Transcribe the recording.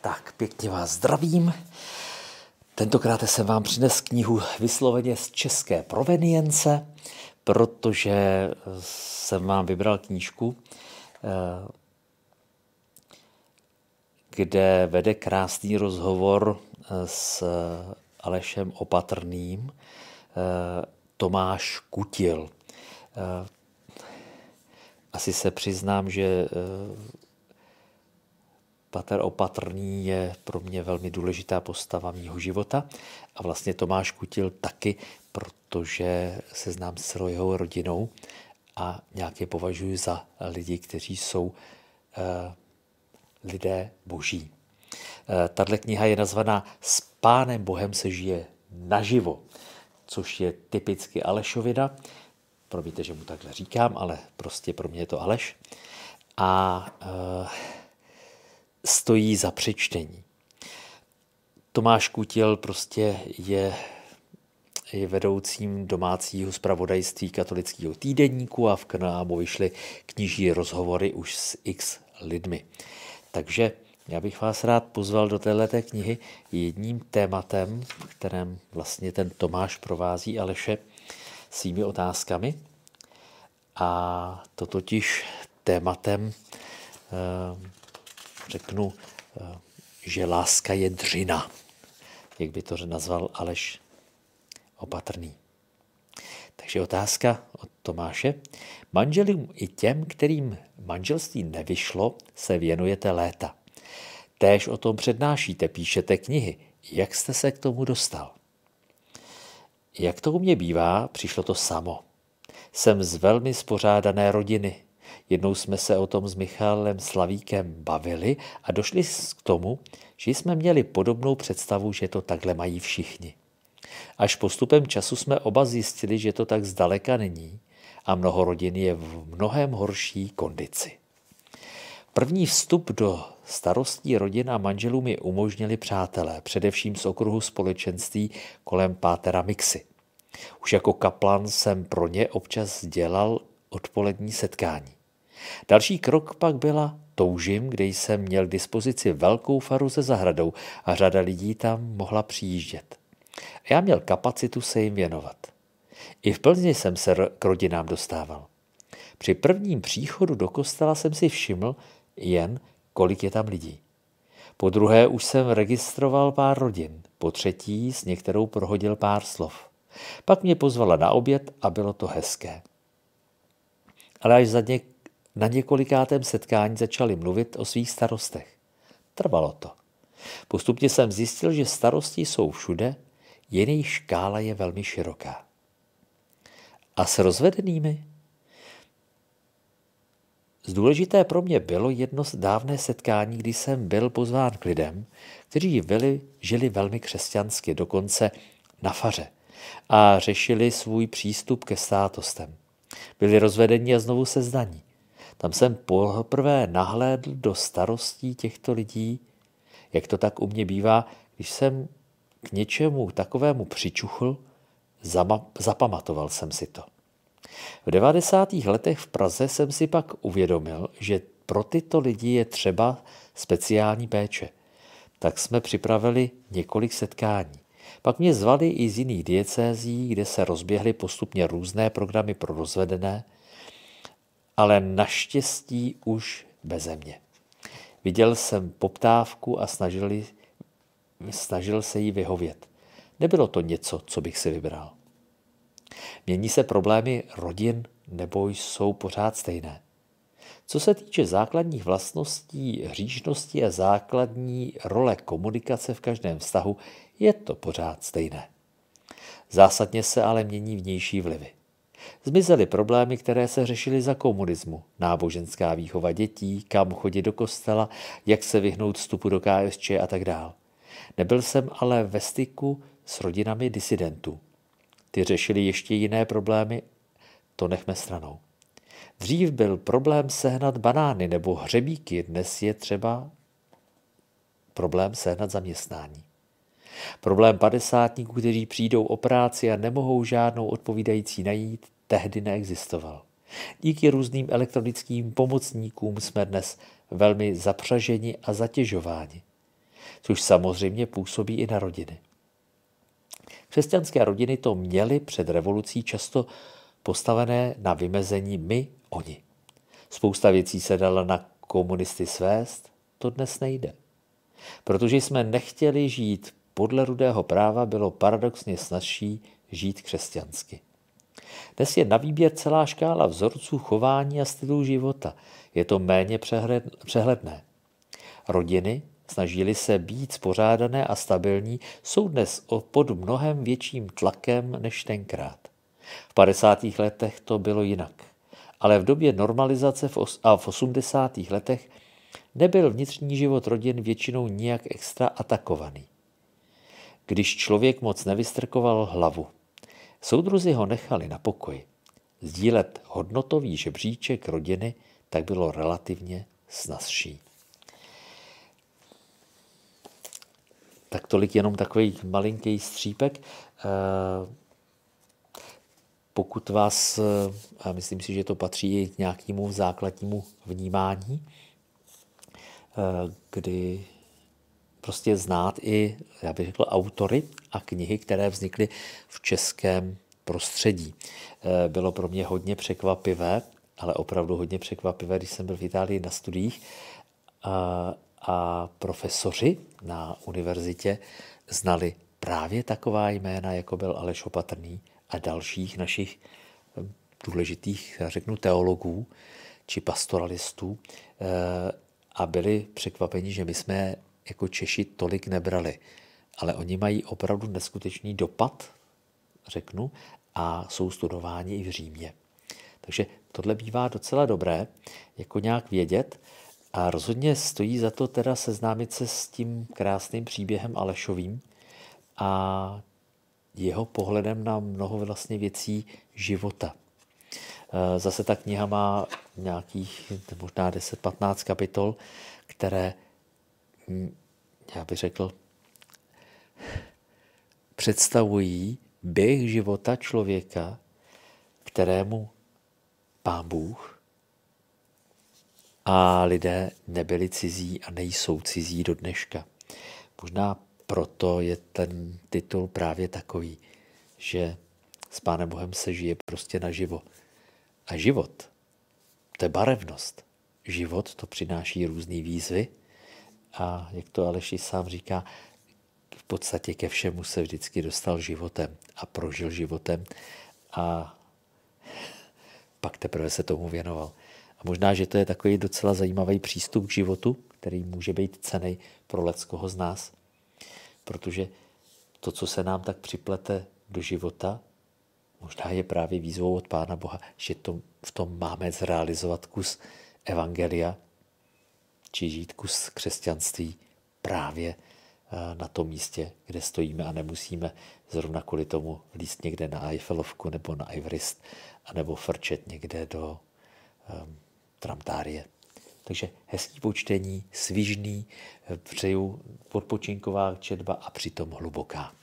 Tak, pěkně vás zdravím. Tentokrát jsem vám přines knihu vysloveně z české provenience, protože jsem vám vybral knížku, eh, kde vede krásný rozhovor eh, s Alešem Opatrným eh, Tomáš Kutil. Asi se přiznám, že Pater Opatrný je pro mě velmi důležitá postava mýho života a vlastně Tomáš Kutil taky, protože se znám s celou jeho rodinou a nějak je považuji za lidi, kteří jsou eh, lidé boží. Eh, Tahle kniha je nazvaná S pánem Bohem se žije naživo, což je typicky Alešovina. Promiňte, že mu takhle říkám, ale prostě pro mě je to Aleš. A eh, stojí za přečtení. Tomáš Kutil prostě je, je vedoucím domácího zpravodajství katolického týdenníku a v Krnámu vyšly knižní rozhovory už s x lidmi. Takže já bych vás rád pozval do této knihy jedním tématem, kterém vlastně ten Tomáš provází Aleše svými otázkami. A to totiž tématem eh, řeknu, eh, že láska je dřina, jak by to nazval Aleš Opatrný. Takže otázka od Tomáše. Manželům i těm, kterým manželství nevyšlo, se věnujete léta. Též o tom přednášíte, píšete knihy. Jak jste se k tomu dostal? Jak to u mě bývá, přišlo to samo. Jsem z velmi spořádané rodiny, Jednou jsme se o tom s Michalem Slavíkem bavili a došli k tomu, že jsme měli podobnou představu, že to takhle mají všichni. Až postupem času jsme oba zjistili, že to tak zdaleka není a mnoho rodin je v mnohem horší kondici. První vstup do starostí rodin a manželů mi umožnili přátelé, především z okruhu společenství kolem pátera Mixy. Už jako kaplan jsem pro ně občas dělal odpolední setkání. Další krok pak byla Toužim, kde jsem měl k dispozici velkou faru se zahradou a řada lidí tam mohla přijíždět. Já měl kapacitu se jim věnovat. I v Plzni jsem se k rodinám dostával. Při prvním příchodu do kostela jsem si všiml jen, kolik je tam lidí. Po druhé už jsem registroval pár rodin, po třetí s některou prohodil pár slov. Pak mě pozvala na oběd a bylo to hezké. Ale až za něk na několikátém setkání začali mluvit o svých starostech. Trvalo to. Postupně jsem zjistil, že starosti jsou všude, jen jejich škála je velmi široká. A s rozvedenými? Zdůležité pro mě bylo jedno z dávné setkání, kdy jsem byl pozván k lidem, kteří byli, žili velmi křesťansky, dokonce na faře, a řešili svůj přístup ke státostem. Byli rozvedeni a znovu se zdaní. Tam jsem poprvé nahlédl do starostí těchto lidí, jak to tak u mě bývá, když jsem k něčemu takovému přičuchl, zapamatoval jsem si to. V 90. letech v Praze jsem si pak uvědomil, že pro tyto lidi je třeba speciální péče. Tak jsme připravili několik setkání. Pak mě zvali i z jiných diecézí, kde se rozběhly postupně různé programy pro rozvedené, ale naštěstí už beze mě. Viděl jsem poptávku a snažili, snažil se jí vyhovět. Nebylo to něco, co bych si vybral. Mění se problémy rodin nebo jsou pořád stejné. Co se týče základních vlastností, hříšnosti a základní role komunikace v každém vztahu, je to pořád stejné. Zásadně se ale mění vnější vlivy. Zmizely problémy, které se řešily za komunismu, náboženská výchova dětí, kam chodit do kostela, jak se vyhnout vstupu do KSČ a tak dál. Nebyl jsem ale ve styku s rodinami disidentů. Ty řešili ještě jiné problémy, to nechme stranou. Dřív byl problém sehnat banány nebo hřebíky, dnes je třeba problém sehnat zaměstnání. Problém padesátníků, kteří přijdou o práci a nemohou žádnou odpovídající najít, tehdy neexistoval. Díky různým elektronickým pomocníkům jsme dnes velmi zapřaženi a zatěžováni, což samozřejmě působí i na rodiny. Křesťanské rodiny to měly před revolucí často postavené na vymezení my, oni. Spousta věcí se dala na komunisty svést, to dnes nejde. Protože jsme nechtěli žít podle rudého práva bylo paradoxně snažší žít křesťansky. Dnes je na výběr celá škála vzorců chování a stylů života. Je to méně přehledné. Rodiny, snažili se být spořádané a stabilní, jsou dnes pod mnohem větším tlakem než tenkrát. V 50. letech to bylo jinak. Ale v době normalizace a v 80. letech nebyl vnitřní život rodin většinou nijak extra atakovaný když člověk moc nevystrkoval hlavu. Soudruzi ho nechali na pokoji. Sdílet hodnotový žebříček rodiny tak bylo relativně snazší. Tak tolik jenom takový malinký střípek. Eh, pokud vás, eh, a myslím si, že to patří i k nějakému základnímu vnímání, eh, kdy prostě znát i, já bych řekl, autory a knihy, které vznikly v českém prostředí. Eh, bylo pro mě hodně překvapivé, ale opravdu hodně překvapivé, když jsem byl v Itálii na studiích a, a profesoři na univerzitě znali právě taková jména, jako byl Aleš Opatrný a dalších našich eh, důležitých, já řeknu, teologů či pastoralistů eh, a byli překvapeni, že my jsme jako Češi tolik nebrali. Ale oni mají opravdu neskutečný dopad, řeknu, a jsou studováni i v Římě. Takže tohle bývá docela dobré, jako nějak vědět. A rozhodně stojí za to teda seznámit se s tím krásným příběhem Alešovým a jeho pohledem na mnoho vlastně věcí života. E, zase ta kniha má nějakých možná 10-15 kapitol, které Mm, já bych řekl, představují běh života člověka, kterému pán Bůh a lidé nebyli cizí a nejsou cizí do dneška. Možná proto je ten titul právě takový, že s Pánem Bohem se žije prostě naživo. A život, to je barevnost. Život to přináší různé výzvy, a jak to Aleši sám říká, v podstatě ke všemu se vždycky dostal životem a prožil životem a pak teprve se tomu věnoval. A možná, že to je takový docela zajímavý přístup k životu, který může být cený pro leckoho z nás, protože to, co se nám tak připlete do života, možná je právě výzvou od Pána Boha, že to, v tom máme zrealizovat kus Evangelia, či žít kus křesťanství právě eh, na tom místě, kde stojíme a nemusíme zrovna kvůli tomu líst někde na Eiffelovku nebo na Ivrist, nebo frčet někde do um, Tramtárie. Takže hezký počtení, svižný, eh, přeju odpočinková četba a přitom hluboká.